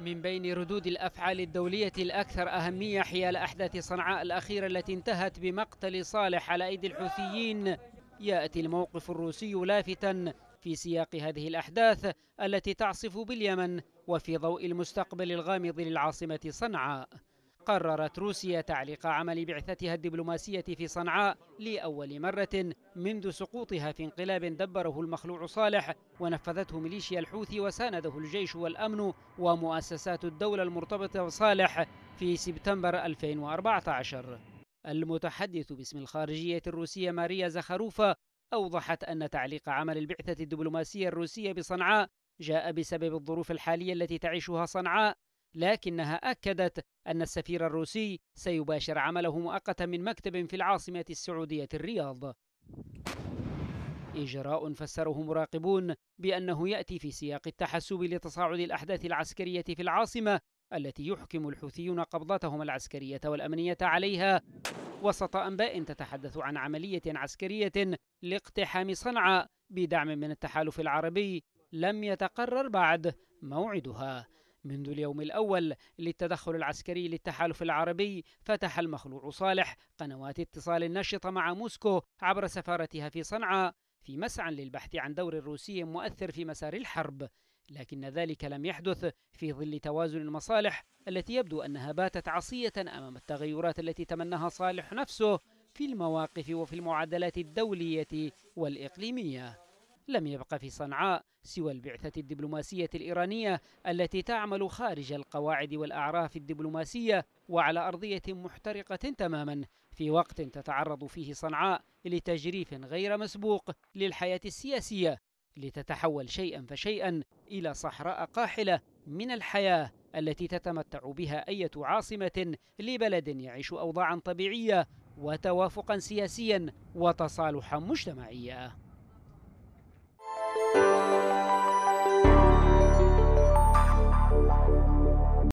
من بين ردود الأفعال الدولية الأكثر أهمية حيال أحداث صنعاء الأخيرة التي انتهت بمقتل صالح على أيدي الحوثيين يأتي الموقف الروسي لافتا في سياق هذه الأحداث التي تعصف باليمن وفي ضوء المستقبل الغامض للعاصمة صنعاء قررت روسيا تعليق عمل بعثتها الدبلوماسية في صنعاء لأول مرة منذ سقوطها في انقلاب دبره المخلوع صالح ونفذته ميليشيا الحوثي وسانده الجيش والأمن ومؤسسات الدولة المرتبطة بصالح في سبتمبر 2014 المتحدث باسم الخارجية الروسية ماريا زخروفا أوضحت أن تعليق عمل البعثة الدبلوماسية الروسية بصنعاء جاء بسبب الظروف الحالية التي تعيشها صنعاء لكنها أكدت أن السفير الروسي سيباشر عمله مؤقتا من مكتب في العاصمة السعودية الرياض إجراء فسره مراقبون بأنه يأتي في سياق التحسب لتصاعد الأحداث العسكرية في العاصمة التي يحكم الحوثيون قبضتهم العسكرية والأمنية عليها وسط أنباء تتحدث عن عملية عسكرية لاقتحام صنعاء بدعم من التحالف العربي لم يتقرر بعد موعدها منذ اليوم الأول للتدخل العسكري للتحالف العربي فتح المخلوع صالح قنوات اتصال نشطة مع موسكو عبر سفارتها في صنعاء في مسعى للبحث عن دور روسي مؤثر في مسار الحرب لكن ذلك لم يحدث في ظل توازن المصالح التي يبدو أنها باتت عصية أمام التغيرات التي تمناها صالح نفسه في المواقف وفي المعادلات الدولية والإقليمية لم يبق في صنعاء سوى البعثة الدبلوماسية الإيرانية التي تعمل خارج القواعد والأعراف الدبلوماسية وعلى أرضية محترقة تماما في وقت تتعرض فيه صنعاء لتجريف غير مسبوق للحياة السياسية لتتحول شيئا فشيئا إلى صحراء قاحلة من الحياة التي تتمتع بها أية عاصمة لبلد يعيش أوضاعا طبيعية وتوافقا سياسيا وتصالحا مجتمعيا